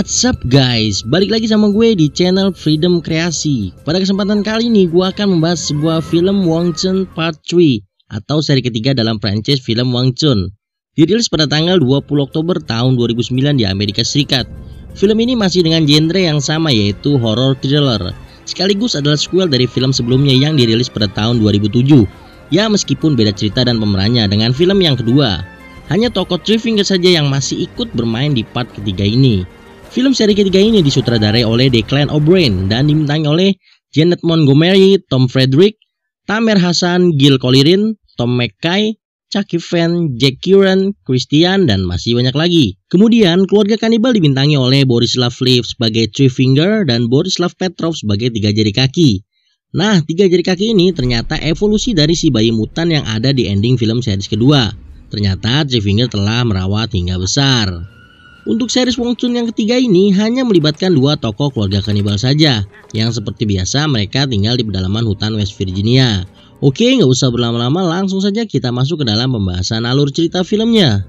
What's up guys, balik lagi sama gue di channel Freedom Kreasi Pada kesempatan kali ini gue akan membahas sebuah film Wong Chun Part 3 Atau seri ketiga dalam franchise film Wong Chun Dirilis pada tanggal 20 Oktober tahun 2009 di Amerika Serikat Film ini masih dengan genre yang sama yaitu horror thriller Sekaligus adalah sequel dari film sebelumnya yang dirilis pada tahun 2007 Ya meskipun beda cerita dan pemerannya dengan film yang kedua hanya tokoh Three saja yang masih ikut bermain di part ketiga ini. Film seri ketiga ini disutradarai oleh Declan O'Brien dan dibintangi oleh Janet Montgomery, Tom Frederick, Tamer Hasan, Gil Colirin, Tom McKay, Chucky Fan, Jack Kieran, Christian, dan masih banyak lagi. Kemudian, keluarga kanibal dibintangi oleh Borislav Liv sebagai Three Finger dan Borislav Petrov sebagai Tiga Jari Kaki. Nah, tiga jari kaki ini ternyata evolusi dari si bayi mutan yang ada di ending film series kedua. Ternyata Three Finger telah merawat hingga besar. Untuk series Wong Chun yang ketiga ini hanya melibatkan dua tokoh keluarga kanibal saja, yang seperti biasa mereka tinggal di pedalaman hutan West Virginia. Oke, nggak usah berlama-lama, langsung saja kita masuk ke dalam pembahasan alur cerita filmnya.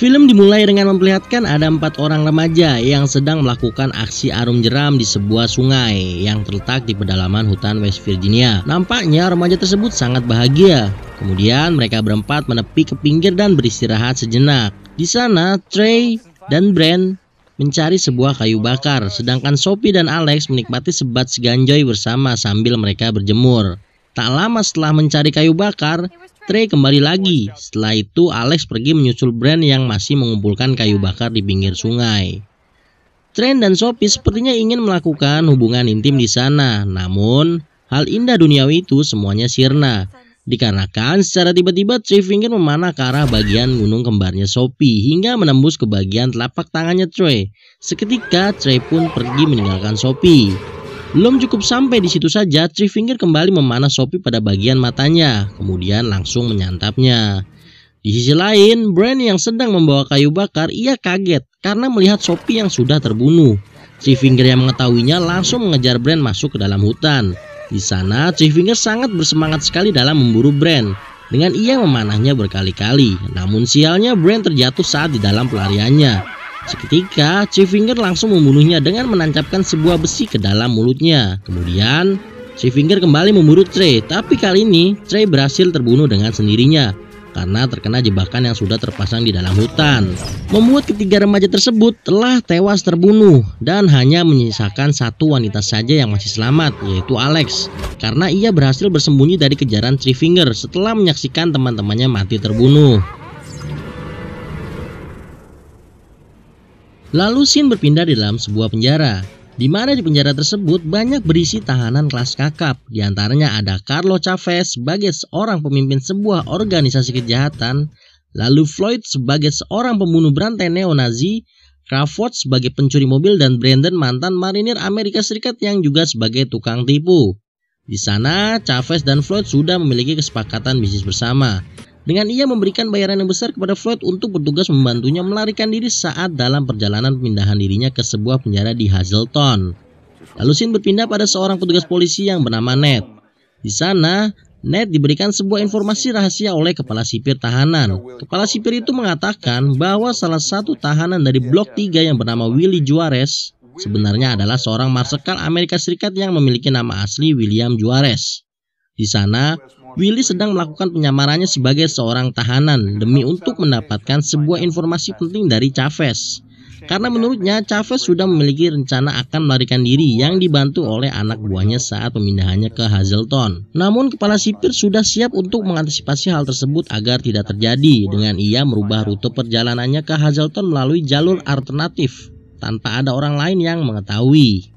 Film dimulai dengan memperlihatkan ada empat orang remaja yang sedang melakukan aksi arum jeram di sebuah sungai yang terletak di pedalaman hutan West Virginia. Nampaknya remaja tersebut sangat bahagia. Kemudian mereka berempat menepi ke pinggir dan beristirahat sejenak. Di sana, Trey dan Brent mencari sebuah kayu bakar, sedangkan Sophie dan Alex menikmati sebat seganjoy bersama sambil mereka berjemur. Tak lama setelah mencari kayu bakar, Trey kembali lagi. Setelah itu Alex pergi menyusul Brand yang masih mengumpulkan kayu bakar di pinggir sungai. Trey dan Sophie sepertinya ingin melakukan hubungan intim di sana, namun hal indah duniawi itu semuanya sirna. Dikarenakan secara tiba-tiba Trey Finger memanah ke arah bagian gunung kembarnya Sophie hingga menembus ke bagian telapak tangannya Trey. Seketika Trey pun pergi meninggalkan Sophie. Belum cukup sampai di situ saja, Three Finger kembali memanah Sophie pada bagian matanya, kemudian langsung menyantapnya. Di sisi lain, Brand yang sedang membawa kayu bakar, ia kaget karena melihat Sophie yang sudah terbunuh. Three Finger yang mengetahuinya langsung mengejar Brand masuk ke dalam hutan. Di sana, Three Finger sangat bersemangat sekali dalam memburu Brand. Dengan ia memanahnya berkali-kali, namun sialnya Brand terjatuh saat di dalam pelariannya. Seketika, Chiffinger langsung membunuhnya dengan menancapkan sebuah besi ke dalam mulutnya. Kemudian, Chiffinger kembali memburu Trey, tapi kali ini Trey berhasil terbunuh dengan sendirinya karena terkena jebakan yang sudah terpasang di dalam hutan. Membuat ketiga remaja tersebut telah tewas terbunuh dan hanya menyisakan satu wanita saja yang masih selamat, yaitu Alex. Karena ia berhasil bersembunyi dari kejaran Three setelah menyaksikan teman-temannya mati terbunuh. Lalu Shin berpindah di dalam sebuah penjara, di mana di penjara tersebut banyak berisi tahanan kelas kakap. Di antaranya ada Carlo Chavez sebagai seorang pemimpin sebuah organisasi kejahatan, lalu Floyd sebagai seorang pembunuh berantai neo-Nazi, Crawford sebagai pencuri mobil dan Brandon mantan marinir Amerika Serikat yang juga sebagai tukang tipu. Di sana, Chavez dan Floyd sudah memiliki kesepakatan bisnis bersama. Dengan ia memberikan bayaran yang besar kepada Floyd untuk petugas membantunya melarikan diri saat dalam perjalanan pemindahan dirinya ke sebuah penjara di Hazelton. Lalu Sin berpindah pada seorang petugas polisi yang bernama Ned. Di sana, Ned diberikan sebuah informasi rahasia oleh kepala sipir tahanan. Kepala sipir itu mengatakan bahwa salah satu tahanan dari Blok 3 yang bernama Willy Juarez sebenarnya adalah seorang marsekal Amerika Serikat yang memiliki nama asli William Juarez. Di sana, Willy sedang melakukan penyamarannya sebagai seorang tahanan demi untuk mendapatkan sebuah informasi penting dari Chavez. Karena menurutnya Chavez sudah memiliki rencana akan melarikan diri yang dibantu oleh anak buahnya saat pemindahannya ke Hazelton. Namun kepala sipir sudah siap untuk mengantisipasi hal tersebut agar tidak terjadi dengan ia merubah rute perjalanannya ke Hazelton melalui jalur alternatif tanpa ada orang lain yang mengetahui.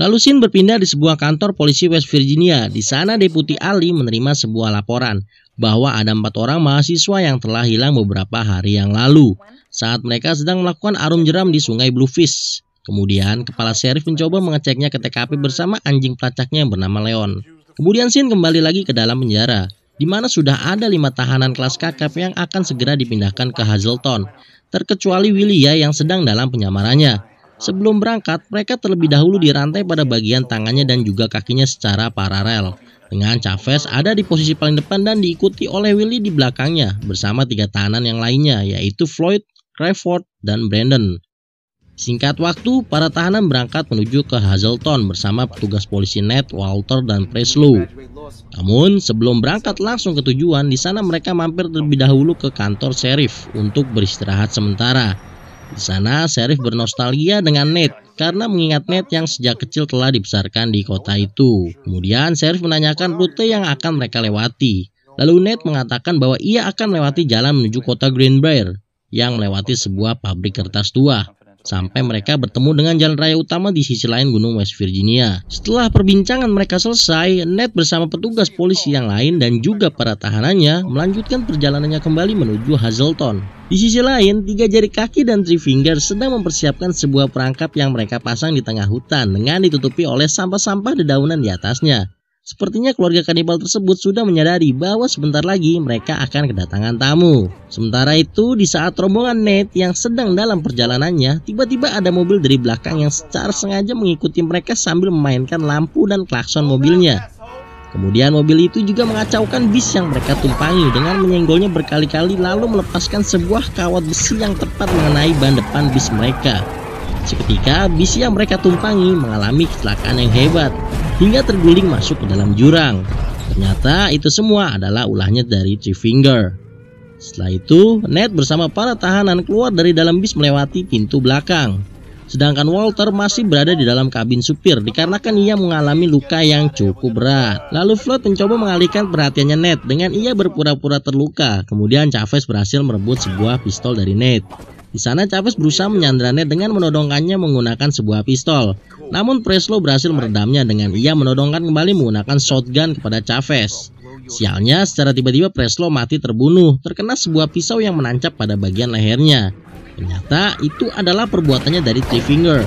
Lalu Sin berpindah di sebuah kantor polisi West Virginia. Di sana Deputi Ali menerima sebuah laporan bahwa ada empat orang mahasiswa yang telah hilang beberapa hari yang lalu saat mereka sedang melakukan arum jeram di sungai Bluefish. Kemudian kepala sheriff mencoba mengeceknya ke TKP bersama anjing pelacaknya yang bernama Leon. Kemudian Sin kembali lagi ke dalam penjara di mana sudah ada lima tahanan kelas kakap yang akan segera dipindahkan ke Hazelton, terkecuali Willia yang sedang dalam penyamarannya. Sebelum berangkat, mereka terlebih dahulu dirantai pada bagian tangannya dan juga kakinya secara paralel. Dengan Chavez ada di posisi paling depan dan diikuti oleh Willy di belakangnya bersama tiga tahanan yang lainnya yaitu Floyd, Crawford, dan Brandon. Singkat waktu, para tahanan berangkat menuju ke Hazelton bersama petugas polisi Ned, Walter, dan Preslow. Namun, sebelum berangkat langsung ke tujuan, di sana mereka mampir terlebih dahulu ke kantor sheriff untuk beristirahat sementara. Di sana, Syarif bernostalgia dengan ned karena mengingat ned yang sejak kecil telah dibesarkan di kota itu. Kemudian, Syarif menanyakan rute yang akan mereka lewati. Lalu ned mengatakan bahwa ia akan melewati jalan menuju kota Greenbrier yang melewati sebuah pabrik kertas tua sampai mereka bertemu dengan jalan raya utama di sisi lain Gunung West Virginia. Setelah perbincangan mereka selesai, Ned bersama petugas polisi yang lain dan juga para tahanannya melanjutkan perjalanannya kembali menuju Hazelton. Di sisi lain, tiga jari kaki dan three finger sedang mempersiapkan sebuah perangkap yang mereka pasang di tengah hutan dengan ditutupi oleh sampah-sampah dedaunan di atasnya. Sepertinya keluarga kanibal tersebut sudah menyadari bahwa sebentar lagi mereka akan kedatangan tamu. Sementara itu, di saat rombongan Nate yang sedang dalam perjalanannya, tiba-tiba ada mobil dari belakang yang secara sengaja mengikuti mereka sambil memainkan lampu dan klakson mobilnya. Kemudian mobil itu juga mengacaukan bis yang mereka tumpangi dengan menyenggolnya berkali-kali lalu melepaskan sebuah kawat besi yang tepat mengenai ban depan bis mereka. Seketika bis yang mereka tumpangi mengalami kecelakaan yang hebat hingga terguling masuk ke dalam jurang. Ternyata itu semua adalah ulahnya dari Three Finger. Setelah itu, Ned bersama para tahanan keluar dari dalam bis melewati pintu belakang. Sedangkan Walter masih berada di dalam kabin supir dikarenakan ia mengalami luka yang cukup berat. Lalu Flood mencoba mengalihkan perhatiannya Ned dengan ia berpura-pura terluka. Kemudian Chavez berhasil merebut sebuah pistol dari Ned. Di sana Chavez berusaha menyandranya dengan menodongkannya menggunakan sebuah pistol. Namun Preslo berhasil meredamnya dengan ia menodongkan kembali menggunakan shotgun kepada Chavez. Sialnya, secara tiba-tiba Preslo mati terbunuh, terkena sebuah pisau yang menancap pada bagian lehernya. Ternyata itu adalah perbuatannya dari Three Finger.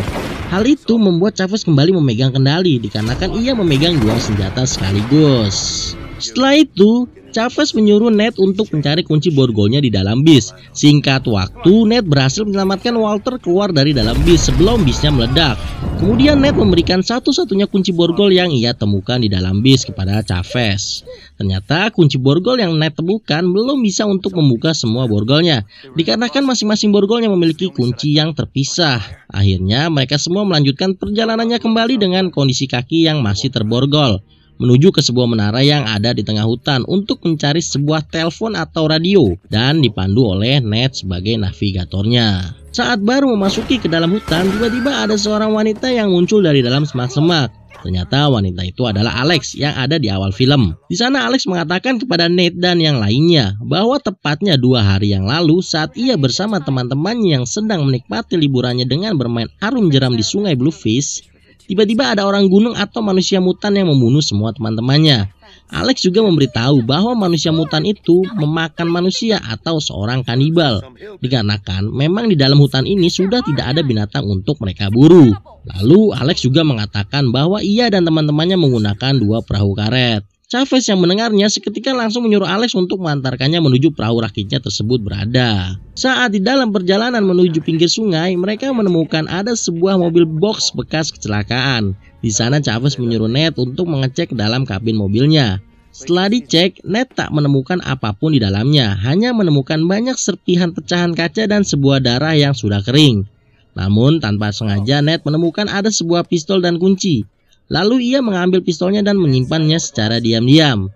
Hal itu membuat Chavez kembali memegang kendali dikarenakan ia memegang dua senjata sekaligus. Setelah itu, Chavez menyuruh Ned untuk mencari kunci borgonya di dalam bis. Singkat waktu, Ned berhasil menyelamatkan Walter keluar dari dalam bis sebelum bisnya meledak. Kemudian Ned memberikan satu-satunya kunci borgol yang ia temukan di dalam bis kepada Chavez. Ternyata kunci borgol yang Ned temukan belum bisa untuk membuka semua borgolnya, dikarenakan masing-masing borgolnya memiliki kunci yang terpisah. Akhirnya mereka semua melanjutkan perjalanannya kembali dengan kondisi kaki yang masih terborgol menuju ke sebuah menara yang ada di tengah hutan untuk mencari sebuah telepon atau radio dan dipandu oleh Ned sebagai navigatornya. Saat baru memasuki ke dalam hutan, tiba-tiba ada seorang wanita yang muncul dari dalam semak-semak. Ternyata wanita itu adalah Alex yang ada di awal film. Di sana Alex mengatakan kepada Nate dan yang lainnya bahwa tepatnya dua hari yang lalu saat ia bersama teman-temannya yang sedang menikmati liburannya dengan bermain arum jeram di sungai Bluefish, Gitu. Tiba-tiba ada orang gunung atau manusia mutan yang membunuh semua teman-temannya. Alex juga memberitahu bahwa manusia mutan itu memakan manusia atau seorang kanibal. Dikarenakan memang di dalam hutan ini sudah tidak ada binatang untuk mereka buru. Lalu Alex juga mengatakan bahwa ia dan teman-temannya menggunakan dua perahu karet. Chavez yang mendengarnya seketika langsung menyuruh Alex untuk mengantarkannya menuju perahu rakitnya tersebut berada. Saat di dalam perjalanan menuju pinggir sungai, mereka menemukan ada sebuah mobil box bekas kecelakaan. Di sana Chavez menyuruh Ned untuk mengecek dalam kabin mobilnya. Setelah dicek, Ned tak menemukan apapun di dalamnya, hanya menemukan banyak serpihan pecahan kaca dan sebuah darah yang sudah kering. Namun, tanpa sengaja Ned menemukan ada sebuah pistol dan kunci. Lalu ia mengambil pistolnya dan menyimpannya secara diam-diam.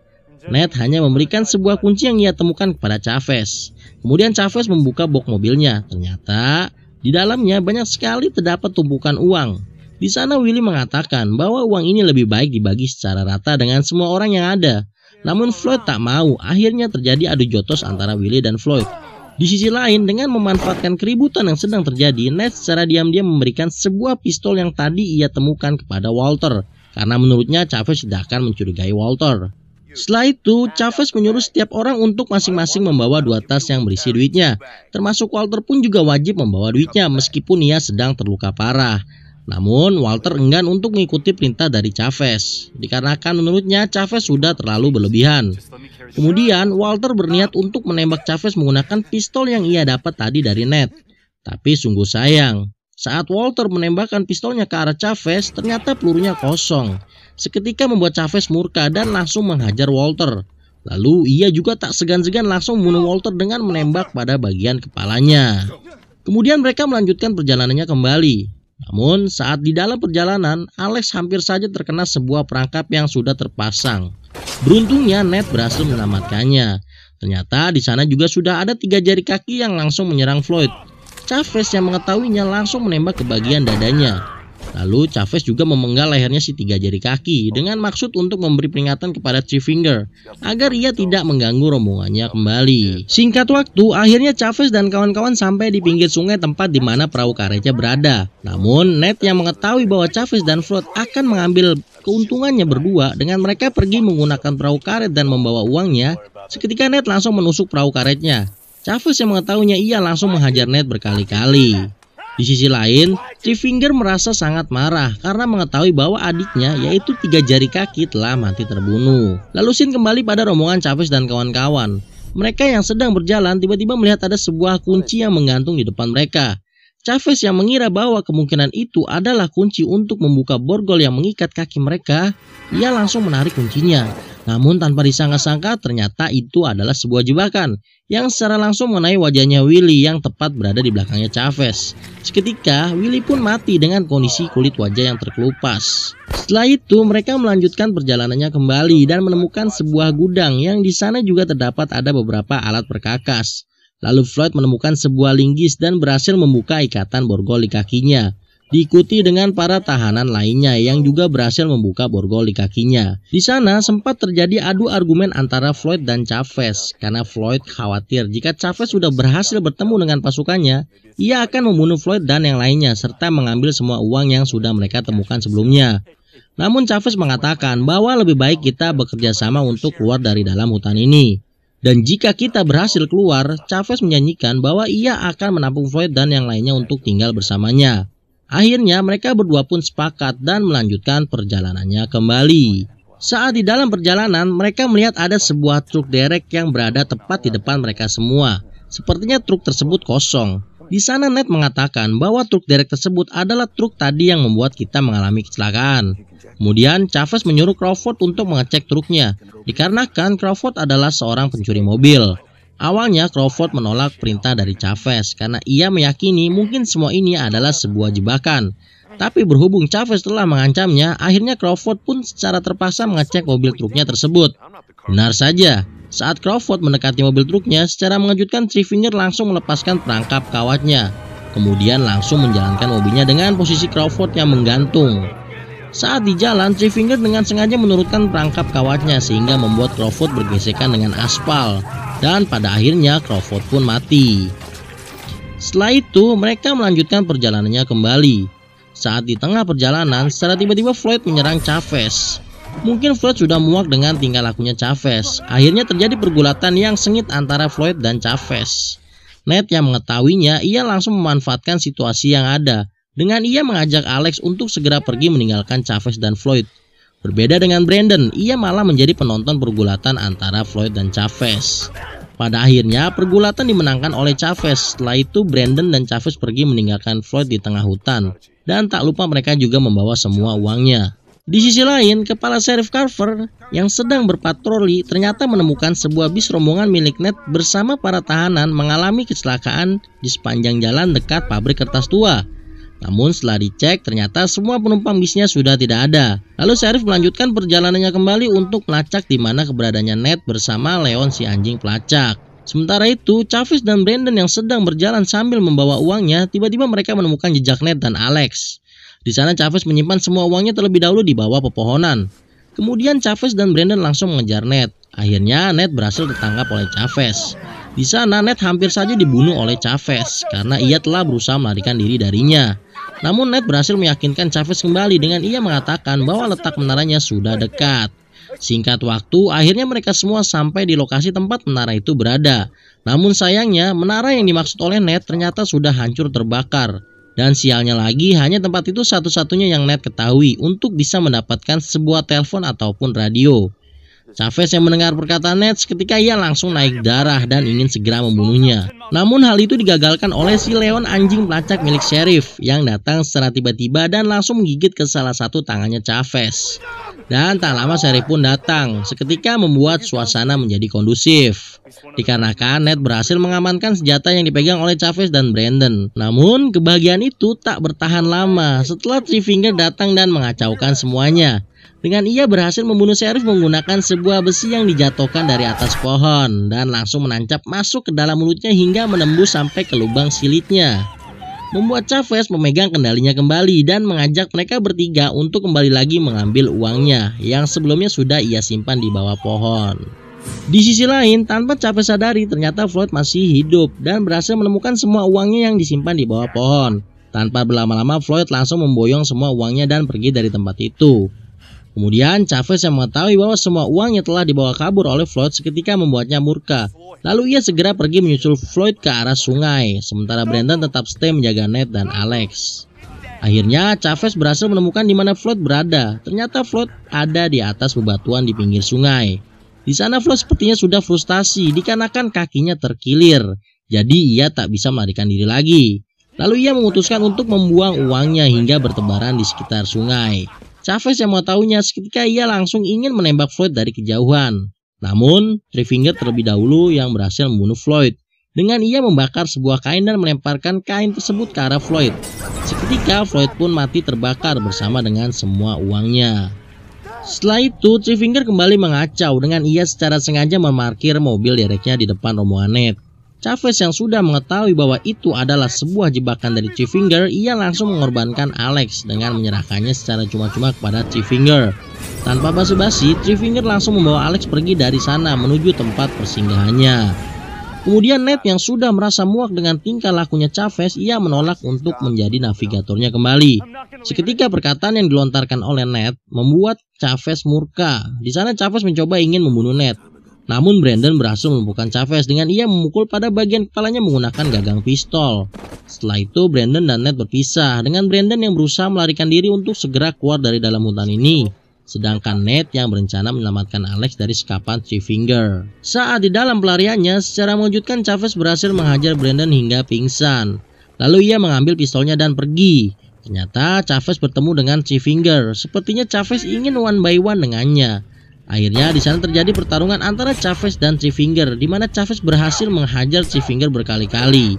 Ned hanya memberikan sebuah kunci yang ia temukan kepada Chavez. Kemudian Chavez membuka bok mobilnya. Ternyata di dalamnya banyak sekali terdapat tumpukan uang. Di sana Willy mengatakan bahwa uang ini lebih baik dibagi secara rata dengan semua orang yang ada. Namun Floyd tak mau. Akhirnya terjadi adu jotos antara Willy dan Floyd. Di sisi lain, dengan memanfaatkan keributan yang sedang terjadi, Ned secara diam-diam memberikan sebuah pistol yang tadi ia temukan kepada Walter, karena menurutnya Chavez tidak akan mencurigai Walter. Setelah itu, Chavez menyuruh setiap orang untuk masing-masing membawa dua tas yang berisi duitnya. Termasuk Walter pun juga wajib membawa duitnya meskipun ia sedang terluka parah. Namun, Walter enggan untuk mengikuti perintah dari Chavez. Dikarenakan menurutnya Chavez sudah terlalu berlebihan. Kemudian Walter berniat untuk menembak Chavez menggunakan pistol yang ia dapat tadi dari Ned. Tapi sungguh sayang, saat Walter menembakkan pistolnya ke arah Chavez, ternyata pelurunya kosong. Seketika membuat Chavez murka dan langsung menghajar Walter. Lalu ia juga tak segan-segan langsung membunuh Walter dengan menembak pada bagian kepalanya. Kemudian mereka melanjutkan perjalanannya kembali. Namun, saat di dalam perjalanan, Alex hampir saja terkena sebuah perangkap yang sudah terpasang. Beruntungnya, Ned berhasil menyelamatkannya. Ternyata di sana juga sudah ada tiga jari kaki yang langsung menyerang Floyd. Chavez yang mengetahuinya langsung menembak ke bagian dadanya. Lalu Chavez juga memenggal lehernya si tiga jari kaki dengan maksud untuk memberi peringatan kepada Three Finger agar ia tidak mengganggu rombongannya kembali. Singkat waktu, akhirnya Chavez dan kawan-kawan sampai di pinggir sungai tempat di mana perahu karetnya berada. Namun, Ned yang mengetahui bahwa Chavez dan Flood akan mengambil keuntungannya berdua dengan mereka pergi menggunakan perahu karet dan membawa uangnya, seketika Ned langsung menusuk perahu karetnya. Chavez yang mengetahuinya ia langsung menghajar Ned berkali-kali. Di sisi lain, Finger merasa sangat marah karena mengetahui bahwa adiknya yaitu tiga jari kaki telah mati terbunuh. Lalu Sin kembali pada rombongan Chavez dan kawan-kawan. Mereka yang sedang berjalan tiba-tiba melihat ada sebuah kunci yang menggantung di depan mereka. Chavez yang mengira bahwa kemungkinan itu adalah kunci untuk membuka borgol yang mengikat kaki mereka, ia langsung menarik kuncinya. Namun tanpa disangka-sangka ternyata itu adalah sebuah jebakan yang secara langsung mengenai wajahnya Willy yang tepat berada di belakangnya Chavez. Seketika, Willy pun mati dengan kondisi kulit wajah yang terkelupas. Setelah itu, mereka melanjutkan perjalanannya kembali dan menemukan sebuah gudang yang di sana juga terdapat ada beberapa alat perkakas. Lalu Floyd menemukan sebuah linggis dan berhasil membuka ikatan borgol di kakinya. Diikuti dengan para tahanan lainnya yang juga berhasil membuka borgol di kakinya. Di sana sempat terjadi adu argumen antara Floyd dan Chavez karena Floyd khawatir jika Chavez sudah berhasil bertemu dengan pasukannya, ia akan membunuh Floyd dan yang lainnya serta mengambil semua uang yang sudah mereka temukan sebelumnya. Namun Chavez mengatakan bahwa lebih baik kita bekerja sama untuk keluar dari dalam hutan ini. Dan jika kita berhasil keluar, Chavez menyanyikan bahwa ia akan menampung Floyd dan yang lainnya untuk tinggal bersamanya. Akhirnya mereka berdua pun sepakat dan melanjutkan perjalanannya kembali. Saat di dalam perjalanan, mereka melihat ada sebuah truk derek yang berada tepat di depan mereka semua. Sepertinya truk tersebut kosong. Di sana Ned mengatakan bahwa truk derek tersebut adalah truk tadi yang membuat kita mengalami kecelakaan. Kemudian Chavez menyuruh Crawford untuk mengecek truknya, dikarenakan Crawford adalah seorang pencuri mobil. Awalnya Crawford menolak perintah dari Chavez karena ia meyakini mungkin semua ini adalah sebuah jebakan. Tapi berhubung Chavez telah mengancamnya, akhirnya Crawford pun secara terpaksa mengecek mobil truknya tersebut. Benar saja, saat Crawford mendekati mobil truknya, secara mengejutkan Trivinger langsung melepaskan perangkap kawatnya. Kemudian langsung menjalankan mobilnya dengan posisi Crawford yang menggantung. Saat di jalan, Finger dengan sengaja menurunkan perangkap kawatnya sehingga membuat Crawford bergesekan dengan aspal. Dan pada akhirnya Crawford pun mati. Setelah itu, mereka melanjutkan perjalanannya kembali. Saat di tengah perjalanan, secara tiba-tiba Floyd menyerang Chavez. Mungkin Floyd sudah muak dengan tingkah lakunya Chavez. Akhirnya terjadi pergulatan yang sengit antara Floyd dan Chavez. Ned yang mengetahuinya, ia langsung memanfaatkan situasi yang ada dengan ia mengajak Alex untuk segera pergi meninggalkan Chavez dan Floyd. Berbeda dengan Brandon, ia malah menjadi penonton pergulatan antara Floyd dan Chavez. Pada akhirnya, pergulatan dimenangkan oleh Chavez. Setelah itu, Brandon dan Chavez pergi meninggalkan Floyd di tengah hutan. Dan tak lupa mereka juga membawa semua uangnya. Di sisi lain, kepala Sheriff Carver yang sedang berpatroli ternyata menemukan sebuah bis rombongan milik Ned bersama para tahanan mengalami kecelakaan di sepanjang jalan dekat pabrik kertas tua. Namun setelah dicek ternyata semua penumpang bisnya sudah tidak ada. Lalu Syarif melanjutkan perjalanannya kembali untuk melacak di mana keberadaannya Ned bersama Leon si anjing pelacak. Sementara itu, Chavis dan Brandon yang sedang berjalan sambil membawa uangnya, tiba-tiba mereka menemukan jejak Ned dan Alex. Di sana Chavis menyimpan semua uangnya terlebih dahulu di bawah pepohonan. Kemudian Chavis dan Brandon langsung mengejar Ned. Akhirnya Ned berhasil ditangkap oleh Chavez. Di sana Ned hampir saja dibunuh oleh Chavez karena ia telah berusaha melarikan diri darinya. Namun Ned berhasil meyakinkan Chavez kembali dengan ia mengatakan bahwa letak menaranya sudah dekat. Singkat waktu, akhirnya mereka semua sampai di lokasi tempat menara itu berada. Namun sayangnya, menara yang dimaksud oleh Ned ternyata sudah hancur terbakar. Dan sialnya lagi, hanya tempat itu satu-satunya yang Ned ketahui untuk bisa mendapatkan sebuah telepon ataupun radio. Chavez yang mendengar perkataan Nets ketika ia langsung naik darah dan ingin segera membunuhnya. Namun hal itu digagalkan oleh si Leon anjing pelacak milik Sheriff yang datang secara tiba-tiba dan langsung menggigit ke salah satu tangannya Chavez. Dan tak lama Sheriff pun datang, seketika membuat suasana menjadi kondusif. Dikarenakan Ned berhasil mengamankan senjata yang dipegang oleh Chavez dan Brandon. Namun kebahagiaan itu tak bertahan lama setelah Three Finger datang dan mengacaukan semuanya. Dengan ia berhasil membunuh Serif menggunakan sebuah besi yang dijatuhkan dari atas pohon dan langsung menancap masuk ke dalam mulutnya hingga menembus sampai ke lubang silitnya. Membuat Chavez memegang kendalinya kembali dan mengajak mereka bertiga untuk kembali lagi mengambil uangnya yang sebelumnya sudah ia simpan di bawah pohon. Di sisi lain, tanpa capek sadari, ternyata Floyd masih hidup dan berhasil menemukan semua uangnya yang disimpan di bawah pohon. Tanpa berlama-lama, Floyd langsung memboyong semua uangnya dan pergi dari tempat itu. Kemudian Chavez yang mengetahui bahwa semua uangnya telah dibawa kabur oleh Floyd seketika membuatnya murka. Lalu ia segera pergi menyusul Floyd ke arah sungai, sementara Brandon tetap stay menjaga Ned dan Alex. Akhirnya Chavez berhasil menemukan di mana Floyd berada. Ternyata Floyd ada di atas bebatuan di pinggir sungai. Di sana Floyd sepertinya sudah frustasi dikarenakan kakinya terkilir. Jadi ia tak bisa melarikan diri lagi. Lalu ia memutuskan untuk membuang uangnya hingga bertebaran di sekitar sungai. Chavez yang mengetahuinya seketika ia langsung ingin menembak Floyd dari kejauhan. Namun, Trifinger terlebih dahulu yang berhasil membunuh Floyd dengan ia membakar sebuah kain dan melemparkan kain tersebut ke arah Floyd. Seketika Floyd pun mati terbakar bersama dengan semua uangnya. Setelah itu, Trifinger kembali mengacau dengan ia secara sengaja memarkir mobil dereknya di depan rombongan Ned. Chavez yang sudah mengetahui bahwa itu adalah sebuah jebakan dari Chief Finger, ia langsung mengorbankan Alex dengan menyerahkannya secara cuma-cuma kepada Chief Finger. Tanpa basa-basi, Chief Finger langsung membawa Alex pergi dari sana menuju tempat persinggahannya. Kemudian Ned yang sudah merasa muak dengan tingkah lakunya Chavez, ia menolak untuk menjadi navigatornya kembali. Seketika perkataan yang dilontarkan oleh Ned membuat Chavez murka. Di sana Chavez mencoba ingin membunuh Ned, namun Brandon berhasil melumpuhkan Chavez dengan ia memukul pada bagian kepalanya menggunakan gagang pistol. Setelah itu Brandon dan Ned berpisah dengan Brandon yang berusaha melarikan diri untuk segera keluar dari dalam hutan ini. Sedangkan Ned yang berencana menyelamatkan Alex dari sekapan Three Finger. Saat di dalam pelariannya, secara mengejutkan Chavez berhasil menghajar Brandon hingga pingsan. Lalu ia mengambil pistolnya dan pergi. Ternyata Chavez bertemu dengan Three Finger. Sepertinya Chavez ingin one by one dengannya. Akhirnya di sana terjadi pertarungan antara Chavez dan Trifinger di mana Chavez berhasil menghajar Trifinger berkali-kali.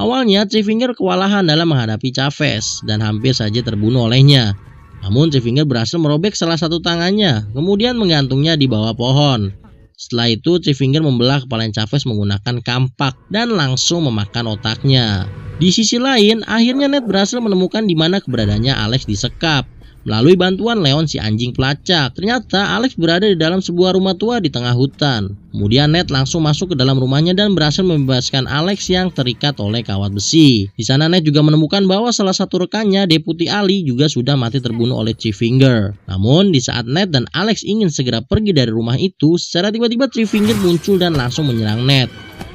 Awalnya Trifinger kewalahan dalam menghadapi Chavez dan hampir saja terbunuh olehnya. Namun Trifinger berhasil merobek salah satu tangannya, kemudian menggantungnya di bawah pohon. Setelah itu Trifinger membelah kepala Chavez menggunakan kampak dan langsung memakan otaknya. Di sisi lain, akhirnya Ned berhasil menemukan di mana keberadaannya Alex disekap. Melalui bantuan Leon si anjing pelacak, ternyata Alex berada di dalam sebuah rumah tua di tengah hutan. Kemudian Ned langsung masuk ke dalam rumahnya dan berhasil membebaskan Alex yang terikat oleh kawat besi. Di sana Ned juga menemukan bahwa salah satu rekannya, Deputi Ali, juga sudah mati terbunuh oleh Chief Finger. Namun di saat Ned dan Alex ingin segera pergi dari rumah itu, secara tiba-tiba Chief Finger muncul dan langsung menyerang Ned.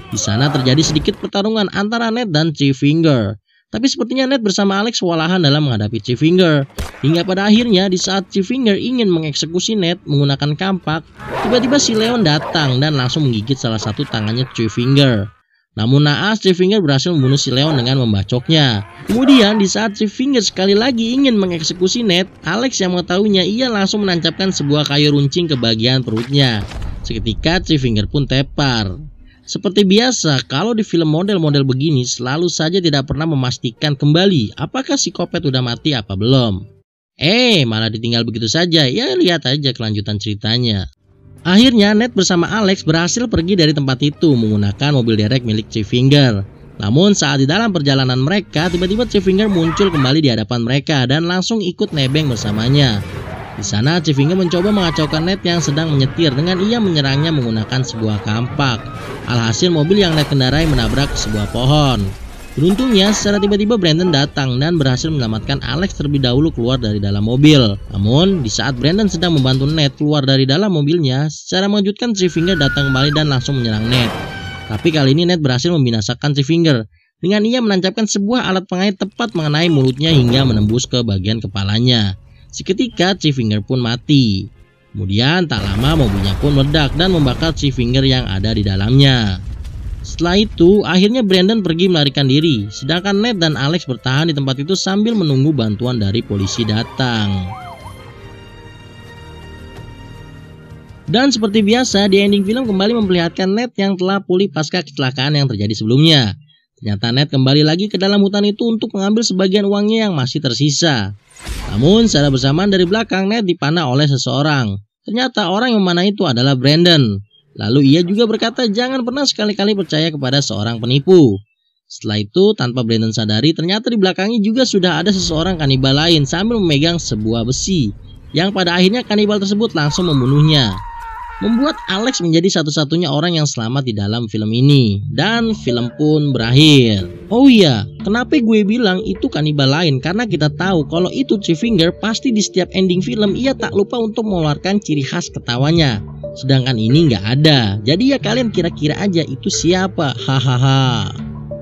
Di sana terjadi sedikit pertarungan antara Ned dan Chief Finger. Tapi sepertinya Ned bersama Alex kewalahan dalam menghadapi Finger Hingga pada akhirnya di saat Finger ingin mengeksekusi Ned menggunakan kampak, tiba-tiba si Leon datang dan langsung menggigit salah satu tangannya Finger. Namun naas Finger berhasil membunuh si Leon dengan membacoknya. Kemudian di saat Finger sekali lagi ingin mengeksekusi Ned, Alex yang mengetahuinya ia langsung menancapkan sebuah kayu runcing ke bagian perutnya. Seketika Finger pun tepar. Seperti biasa, kalau di film model-model begini selalu saja tidak pernah memastikan kembali apakah si Kopet sudah mati apa belum. Eh, malah ditinggal begitu saja. Ya lihat aja kelanjutan ceritanya. Akhirnya Ned bersama Alex berhasil pergi dari tempat itu menggunakan mobil derek milik Chief Finger. Namun saat di dalam perjalanan mereka, tiba-tiba Chief Finger muncul kembali di hadapan mereka dan langsung ikut nebeng bersamanya. Di sana, Civinga mencoba mengacaukan Ned yang sedang menyetir dengan ia menyerangnya menggunakan sebuah kampak. Alhasil mobil yang Ned kendarai menabrak sebuah pohon. Beruntungnya, secara tiba-tiba Brandon datang dan berhasil menyelamatkan Alex terlebih dahulu keluar dari dalam mobil. Namun, di saat Brandon sedang membantu Ned keluar dari dalam mobilnya, secara mengejutkan Trifinger datang kembali dan langsung menyerang Ned. Tapi kali ini Ned berhasil membinasakan Trifinger dengan ia menancapkan sebuah alat pengait tepat mengenai mulutnya hingga menembus ke bagian kepalanya. Seketika Finger pun mati. Kemudian tak lama mobilnya pun meledak dan membakar Finger yang ada di dalamnya. Setelah itu, akhirnya Brandon pergi melarikan diri, sedangkan Ned dan Alex bertahan di tempat itu sambil menunggu bantuan dari polisi datang. Dan seperti biasa, di ending film kembali memperlihatkan Ned yang telah pulih pasca kecelakaan yang terjadi sebelumnya. Ned kembali lagi ke dalam hutan itu untuk mengambil sebagian uangnya yang masih tersisa. Namun secara bersamaan dari belakang Ned dipanah oleh seseorang. Ternyata orang yang mana itu adalah Brandon. Lalu ia juga berkata jangan pernah sekali-kali percaya kepada seorang penipu. Setelah itu, tanpa Brandon sadari, ternyata di belakangnya juga sudah ada seseorang kanibal lain sambil memegang sebuah besi. Yang pada akhirnya kanibal tersebut langsung membunuhnya membuat Alex menjadi satu-satunya orang yang selamat di dalam film ini dan film pun berakhir. Oh iya, kenapa gue bilang itu kanibal lain? Karena kita tahu kalau itu Three Finger pasti di setiap ending film ia tak lupa untuk mengeluarkan ciri khas ketawanya. Sedangkan ini nggak ada. Jadi ya kalian kira-kira aja itu siapa? Hahaha.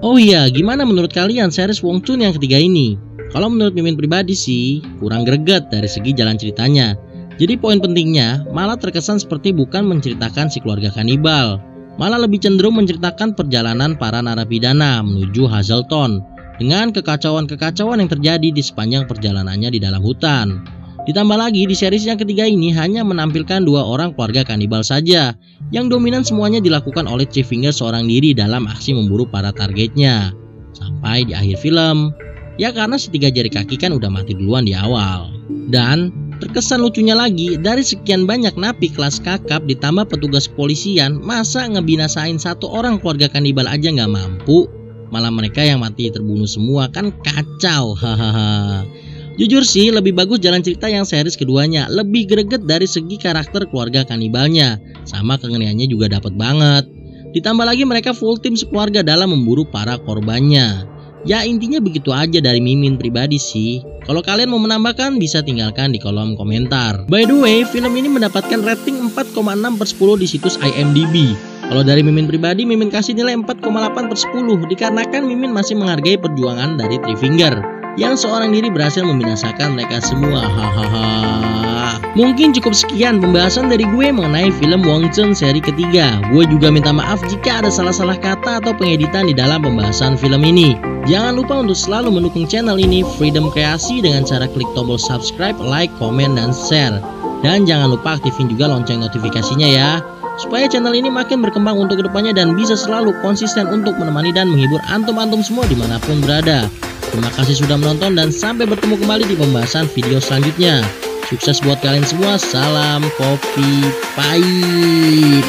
Oh iya, gimana menurut kalian series Wong Chun yang ketiga ini? Kalau menurut mimin pribadi sih, kurang greget dari segi jalan ceritanya. Jadi poin pentingnya, malah terkesan seperti bukan menceritakan si keluarga kanibal, malah lebih cenderung menceritakan perjalanan para narapidana menuju Hazelton dengan kekacauan-kekacauan yang terjadi di sepanjang perjalanannya di dalam hutan. Ditambah lagi di series yang ketiga ini hanya menampilkan dua orang keluarga kanibal saja yang dominan semuanya dilakukan oleh Chief Finger seorang diri dalam aksi memburu para targetnya. Sampai di akhir film, ya karena si tiga jari kaki kan udah mati duluan di awal. Dan Terkesan lucunya lagi, dari sekian banyak napi kelas kakap ditambah petugas polisian masa ngebinasain satu orang keluarga kanibal aja nggak mampu? Malah mereka yang mati terbunuh semua kan kacau, hahaha. Jujur sih, lebih bagus jalan cerita yang series keduanya, lebih greget dari segi karakter keluarga kanibalnya. Sama kengeriannya juga dapat banget. Ditambah lagi mereka full tim sekeluarga dalam memburu para korbannya. Ya intinya begitu aja dari Mimin pribadi sih. Kalau kalian mau menambahkan bisa tinggalkan di kolom komentar. By the way, film ini mendapatkan rating 4,6 per 10 di situs IMDb. Kalau dari Mimin pribadi, Mimin kasih nilai 4,8 per 10 dikarenakan Mimin masih menghargai perjuangan dari Three Finger yang seorang diri berhasil membinasakan mereka semua. Hahaha. Mungkin cukup sekian pembahasan dari gue mengenai film Wong Chun seri ketiga. Gue juga minta maaf jika ada salah-salah kata atau pengeditan di dalam pembahasan film ini. Jangan lupa untuk selalu mendukung channel ini Freedom Kreasi dengan cara klik tombol subscribe, like, komen, dan share. Dan jangan lupa aktifin juga lonceng notifikasinya ya supaya channel ini makin berkembang untuk kedepannya dan bisa selalu konsisten untuk menemani dan menghibur antum-antum semua dimanapun berada. Terima kasih sudah menonton dan sampai bertemu kembali di pembahasan video selanjutnya. Sukses buat kalian semua. Salam kopi pahit.